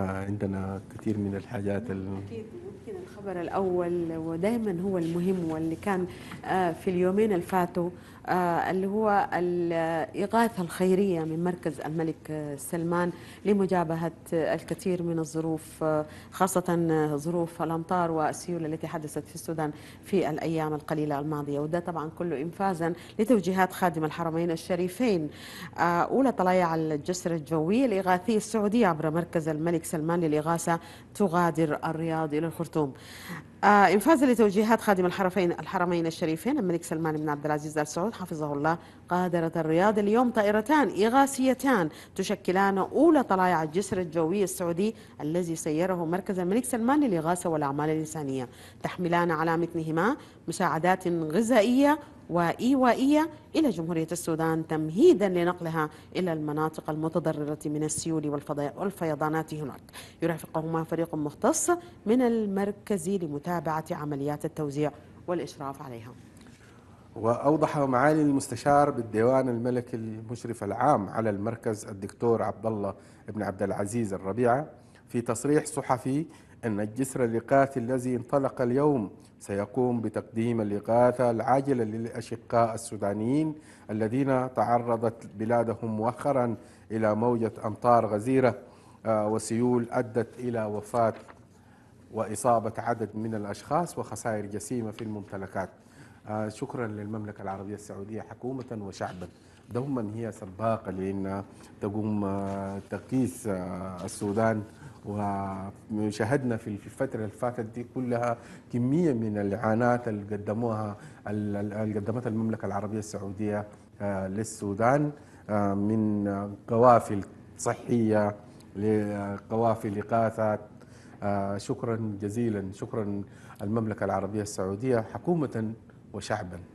عندنا كثير من الحاجات اكيد يمكن الخبر الاول ودائما هو المهم واللي كان آه، في اليومين الفاتوا آه، اللي هو الاغاثه الخيريه من مركز الملك آه، سلمان لمجابهه الكثير من الظروف خاصه ظروف الامطار والسيول التي حدثت في السودان في الايام القليله الماضيه وده طبعا كله انفازا لتوجيهات خادم الحرمين الشريفين اولى طلايع الجسر الجوي الاغاثيه السعوديه عبر مركز الملك سلمان للإغاثة تغادر الرياض إلى الخرطوم آه، انفاذا لتوجيهات خادم الحرفين الحرمين الشريفين الملك سلمان بن عبد العزيز ال سعود حفظه الله غادرت الرياض اليوم طائرتان إغاثيتان تشكلان أولى طلائع الجسر الجوي السعودي الذي سيره مركز الملك سلمان للإغاثة والأعمال الإنسانية تحملان على متنهما مساعدات غذائية وإيوائية إلى جمهورية السودان تمهيدا لنقلها إلى المناطق المتضررة من السيول والفيضانات هناك يرافقهما فريق مختص من المركز لمتابعة عمليات التوزيع والإشراف عليها وأوضح معالي المستشار بالديوان الملكي المشرف العام على المركز الدكتور عبد الله بن عبد العزيز الربيعة في تصريح صحفي أن الجسر الإغاثي الذي انطلق اليوم سيقوم بتقديم الإغاثة العاجلة للأشقاء السودانيين الذين تعرضت بلادهم مؤخرا إلى موجة أمطار غزيرة آه، وسيول أدت إلى وفاة وإصابة عدد من الأشخاص وخسائر جسيمة في الممتلكات آه، شكرا للمملكة العربية السعودية حكومة وشعبا دوما هي سباقة لأن تقوم آه، تقيس السودان وشاهدنا في الفتره اللي فاتت دي كلها كميه من الاعانات اللي قدموها اللي قدمتها المملكه العربيه السعوديه آه، للسودان آه، من قوافل صحيه لقوافل اغاثه آه، شكرا جزيلا شكرا المملكه العربيه السعوديه حكومه وشعبا